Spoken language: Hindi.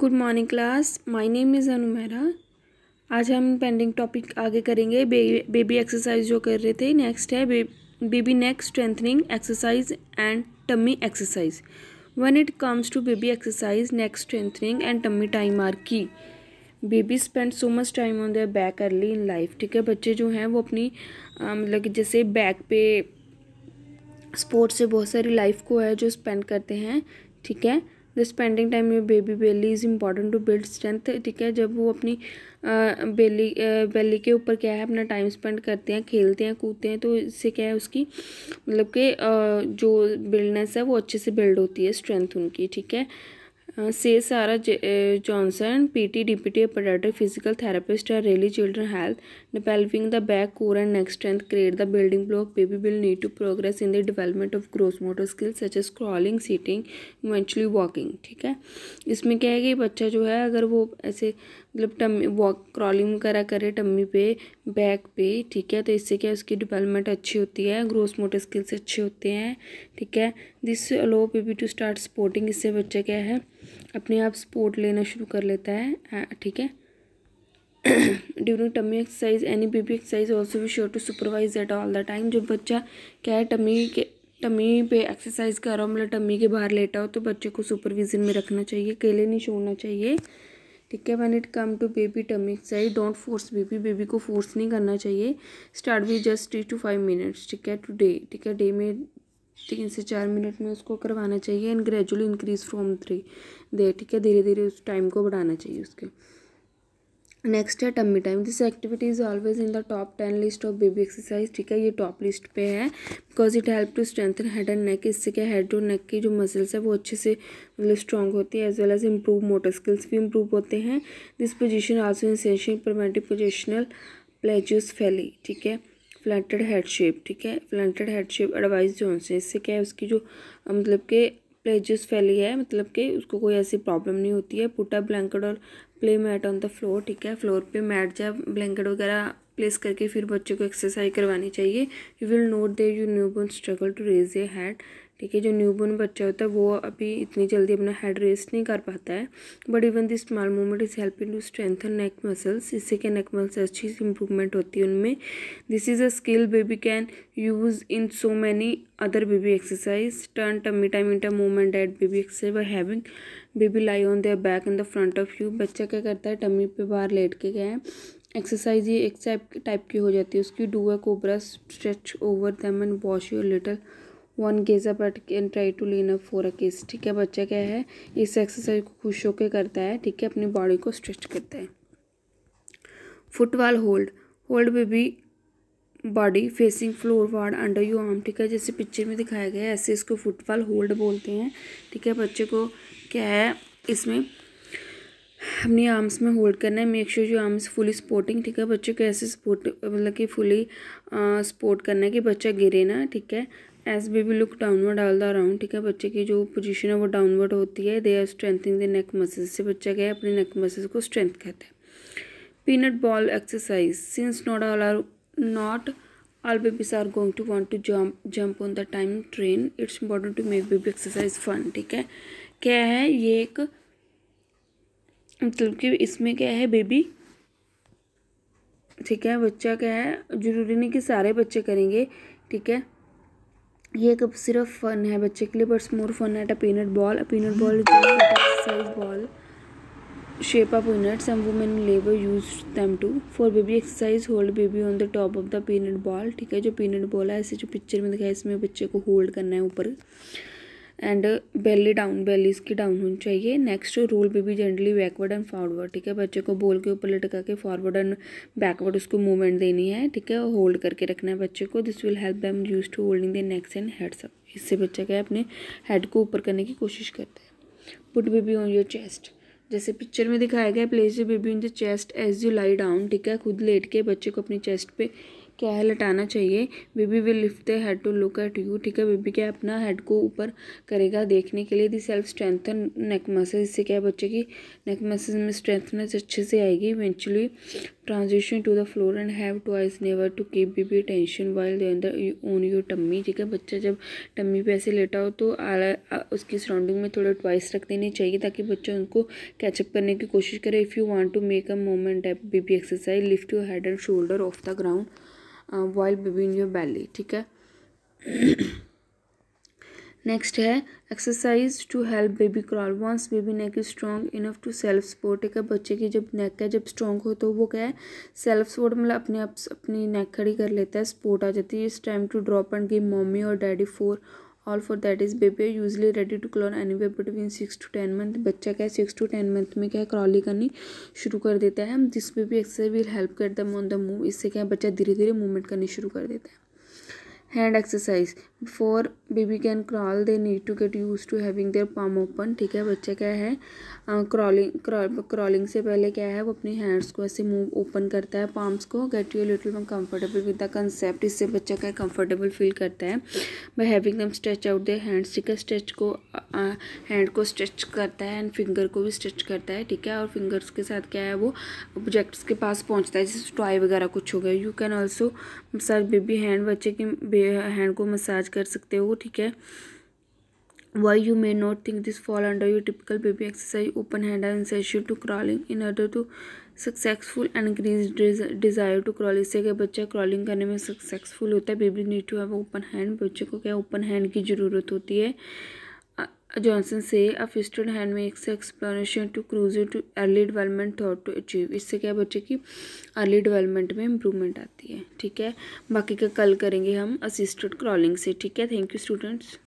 good morning class my name is Mehra आज हम पेंडिंग टॉपिक आगे करेंगे बे, बेबी एक्सरसाइज जो कर रहे थे नेक्स्ट है बे, baby neck strengthening exercise and tummy exercise when it comes to baby exercise neck strengthening and tummy time are key baby spend so much time on their back early in life ठीक है बच्चे जो हैं वो अपनी मतलब कि जैसे बैक पे स्पोर्ट्स से बहुत सारी लाइफ को है जो स्पेंड करते हैं ठीक है the spending time your baby belly is important to build strength ठीक है जब वो अपनी बेली बेली के ऊपर क्या है अपना टाइम स्पेंड करते हैं खेलते हैं कूदते हैं तो इससे क्या है उसकी मतलब कि जो बिल्डनेस है वो अच्छे से बिल्ड होती है स्ट्रेंथ उनकी ठीक है says Sarah Johnson PT DPT pediatric physical therapist है Riley children health developing the back core and neck strength create the building block baby will need to progress in the development of gross motor skills such as crawling sitting eventually walking ठीक है इसमें क्या है कि बच्चा जो है अगर वो ऐसे मतलब टम्मी वॉक क्रॉलिंग वगैरह करे टम्मी पे बैक पे ठीक है तो इससे क्या उसकी डिवेलपमेंट अच्छी होती है ग्रोस मोटर स्किल्स अच्छे होते हैं ठीक है this allow baby to start supporting इससे बच्चा क्या है अपने आप स्पोर्ट लेना शुरू कर लेता है ठीक है during tummy exercise any baby exercise also भी sure to supervise at all the time जब बच्चा क्या है टमी के टमी पे एक्सरसाइज कर रहा हो मतलब टमी के बाहर लेटा हो तो बच्चे को सुपरविजन में रखना चाहिए अकेले नहीं छोड़ना चाहिए ठीक है when it come to baby tummy exercise don't force baby baby को फोर्स नहीं करना चाहिए start with just three to five minutes ठीक है टू डे ठीक है डे में तीन से चार मिनट में उसको करवाना चाहिए and gradually increase from three दे ठीक है धीरे धीरे उस टाइम को बढ़ाना चाहिए उसके नेक्स्ट है tummy time this activity is always in the top ten list of baby exercise ठीक है ये टॉप लिस्ट पे है because it help to strengthen head and neck इससे क्या हेड और नेक की जो मसल्स है वो अच्छे से मतलब स्ट्रॉन्ग होती है as well as improve motor skills भी इम्प्रूव होते हैं दिस पोजिशन आल्सो सेंशन प्रिवेंटिव पोजिशनल प्लेजियस फैली ठीक है फ्लैटेड हेड शेप ठीक है flatted head shape advice zone से इससे क्या है उसकी जो मतलब के प्लेजेस फैली है मतलब कि उसको कोई ऐसी प्रॉब्लम नहीं होती है पुटा ब्लैंकेट और play mat on the floor ठीक है फ्लोर पे मैट या ब्लैंकेट वगैरह प्लेस करके फिर बच्चे को एक्सरसाइज करवानी चाहिए you will note there you newborn struggle to raise a head ठीक है जो न्यू बच्चा होता है वो अभी इतनी जल्दी अपना हेड रेस नहीं कर पाता है but even this small movement is helping to strengthen neck muscles इससे क्या नेक मसल्स अच्छी इंप्रूवमेंट होती है उनमें this is a skill baby can use in so many baby exercise turn tummy time in time movement at baby exercise by having baby lie on their back in the front of you बच्चा क्या करता है टमी पे बाहर लेट के गए है एक्सरसाइज ये एक टाइप की हो जाती है उसकी do a cobra stretch over them and watch your little one gaze up at and try to lean up for a case ठीक है बच्चा क्या है इस एक्सरसाइज को खुश होकर करता है ठीक है अपनी बॉडी को स्ट्रेच करता है football hold hold baby body facing floor ward under you arm ठीक है जैसे पिक्चर में दिखाया गया है ऐसे इसको फुटबॉल होल्ड बोलते हैं ठीक है बच्चे को क्या है इसमें अपनी आर्म्स में होल्ड करना है मेक श्योर जो आर्म्स फुली सपोर्टिंग ठीक है बच्चे को ऐसे सपोर्ट मतलब कि फुली सपोर्ट करना है कि बच्चा गिरे ना ठीक है as baby look downward all the round ठीक है बच्चे की जो पोजीशन है वो डाउनवर्ड होती है they are strengthening the neck muscles से बच्चा क्या है अपने नेक मसल्स को स्ट्रेंथ कहते हैं peanut ball exercise since not all are not all babies are going to want to jump jump on the time train it's important to make baby exercise fun ठीक है क्या है ये एक मतलब कि इसमें क्या है बेबी ठीक है बच्चा क्या है ज़रूरी नहीं कि सारे बच्चे करेंगे ठीक है ये एक सिर्फ फन है बच्चे के लिए but more fun at peanut ball peanut ball जो size ball shape of peanuts and women labor use them to for baby exercise hold baby on the top of the peanut ball ठीक है जो पीनट बॉल है ऐसे जो पिक्चर में दिखाया इसमें बच्चे को होल्ड करना है ऊपर एंड बेली डाउन बेलीस की डाउन होनी चाहिए नेक्स्ट रोल भी जनरली बैकवर्ड एंड फॉरवर्ड ठीक है बच्चे को बोल के ऊपर लटका के फॉरवर्ड एंड बैकवर्ड उसको मूवमेंट देनी है ठीक है होल्ड करके रखना है बच्चे को this will help them use to holding the necks and head सब इससे बच्चा क्या है अपने हेड को ऊपर करने की कोशिश करता है put baby on your chest जैसे पिक्चर में दिखाया गया place the baby on the chest as you lie down ठीक है खुद लेट के बच्चे को अपनी चेस्ट पे क्या है लटाना चाहिए baby will lift the head to look at you ठीक है बेबी क्या अपना हेड को ऊपर करेगा देखने के लिए the self strength neck muscle इससे क्या है बच्चे की नेक मसल में स्ट्रेंथनेस अच्छे से आएगी eventually transition to the floor and have two eyes never to keep baby attention while अंदर ओन योर टम्मी ठीक है बच्चा जब टम्मी पे ऐसे लेटा हो तो आला उसकी सराउंडिंग में थोड़ा ट्वाइस रख देनी चाहिए ताकि बच्चा उनको कैचअप करने की कोशिश करे if you want to make a moment baby exercise lift your head and shoulder off the ground बॉयल बिटवीन योर बैली ठीक है नेक्स्ट है exercise to help baby crawl once baby neck is strong enough to self support एक बच्चे की जब नेक है जब स्ट्रॉन्ग हो तो वो क्या है सेल्फ सपोर्ट मतलब अपने आप अपनी नेक खड़ी कर लेता है सपोर्ट आ जाती है इस time to drop and give mummy और daddy for all for that is baby usually ready to crawl any way between six to ten month बच्चा क्या है सिक्स टू टेन मंथ में क्या है क्रॉली करनी शुरू कर देता है this baby exercise will help कर दम ऑन द मूव इससे क्या है बच्चा धीरे धीरे मूवमेंट करनी शुरू कर देता है hand exercise before baby can crawl they need to get use to having their palm open ठीक है बच्चा क्या है क्रॉलिंग क्रॉलिंग से पहले क्या है वो अपनी हैंड्स को ऐसे मूव ओपन करता है पाम्स को get you little more comfortable with the concept इससे बच्चा क्या कंफर्टेबल फील करता है by having them stretch out their hands ठीक है स्ट्रेच को हैंड को स्ट्रेच करता है एंड फिंगर को भी स्ट्रेच करता है ठीक है और फिंगर्स के साथ क्या है वो ऑब्जेक्ट्स के पास पहुँचता है जैसे टॉय वगैरह कुछ हो गया you can also sir baby hand बच्चे की हैंड को मसाज कर सकते हो ठीक है why you may not think this fall under you typical baby exercise open hand and session to crawling in order to successful and increase desire to crawl इससे अगर बच्चा क्रॉलिंग करने में सक्सेसफुल होता है baby need to have open hand बच्चे को क्या ओपन हैंड की ज़रूरत होती है जॉनसन से a fisted hand makes explanation to cruise to early development thought to achieve इससे क्या बच्चे की अर्ली डेवलपमेंट में इम्प्रूवमेंट आती है ठीक है बाकी का कल करेंगे हम असिस्टेड क्रॉलिंग से ठीक है थैंक यू स्टूडेंट्स